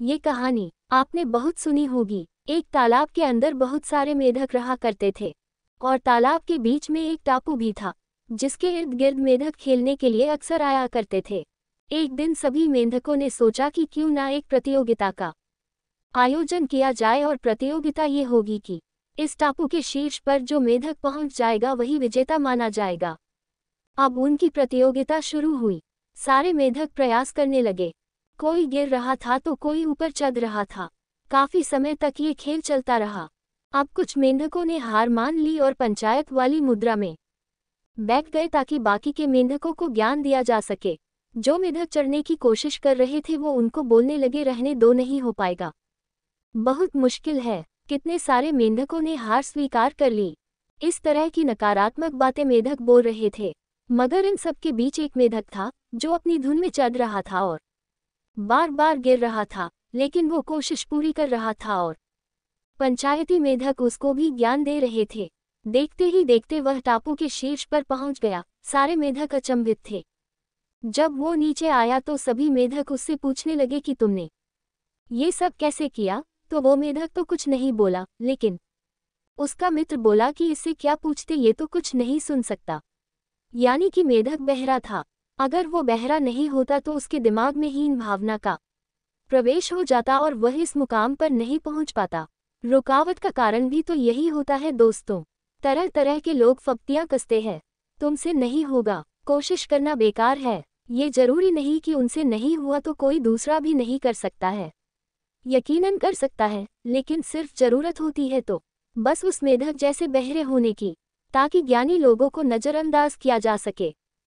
ये कहानी आपने बहुत सुनी होगी एक तालाब के अंदर बहुत सारे मेढक रहा करते थे और तालाब के बीच में एक टापू भी था जिसके इर्द गिर्द मेढक खेलने के लिए अक्सर आया करते थे एक दिन सभी मेंढकों ने सोचा कि क्यों ना एक प्रतियोगिता का आयोजन किया जाए और प्रतियोगिता ये होगी कि इस टापू के शीर्ष पर जो मेढक पहुंच जाएगा वही विजेता माना जाएगा अब उनकी प्रतियोगिता शुरू हुई सारे मेढक प्रयास करने लगे कोई गिर रहा था तो कोई ऊपर चढ़ रहा था काफी समय तक ये खेल चलता रहा अब कुछ मेंढकों ने हार मान ली और पंचायत वाली मुद्रा में बैठ गए ताकि बाकी के मेंढकों को ज्ञान दिया जा सके जो मेंढक चढ़ने की कोशिश कर रहे थे वो उनको बोलने लगे रहने दो नहीं हो पाएगा बहुत मुश्किल है कितने सारे मेंढकों ने हार स्वीकार कर ली इस तरह की नकारात्मक बातें मेंढक बोल रहे थे मगर इन सबके बीच एक मेंढक था जो अपनी धुन में चढ़ रहा था और बार बार गिर रहा था लेकिन वो कोशिश पूरी कर रहा था और पंचायती मेधक उसको भी ज्ञान दे रहे थे देखते ही देखते वह टापू के शीर्ष पर पहुंच गया सारे मेधक अचंभित थे जब वो नीचे आया तो सभी मेधक उससे पूछने लगे कि तुमने ये सब कैसे किया तो वो मेधक तो कुछ नहीं बोला लेकिन उसका मित्र बोला कि इससे क्या पूछते ये तो कुछ नहीं सुन सकता यानी कि मेधक बहरा था अगर वो बहरा नहीं होता तो उसके दिमाग में हीन भावना का प्रवेश हो जाता और वह इस मुकाम पर नहीं पहुंच पाता रुकावट का कारण भी तो यही होता है दोस्तों तरह तरह के लोग फप्तियाँ कसते हैं तुमसे नहीं होगा कोशिश करना बेकार है ये जरूरी नहीं कि उनसे नहीं हुआ तो कोई दूसरा भी नहीं कर सकता है यकीनन कर सकता है लेकिन सिर्फ जरूरत होती है तो बस उस मेधक जैसे बहरे होने की ताकि ज्ञानी लोगों को नज़रअंदाज किया जा सके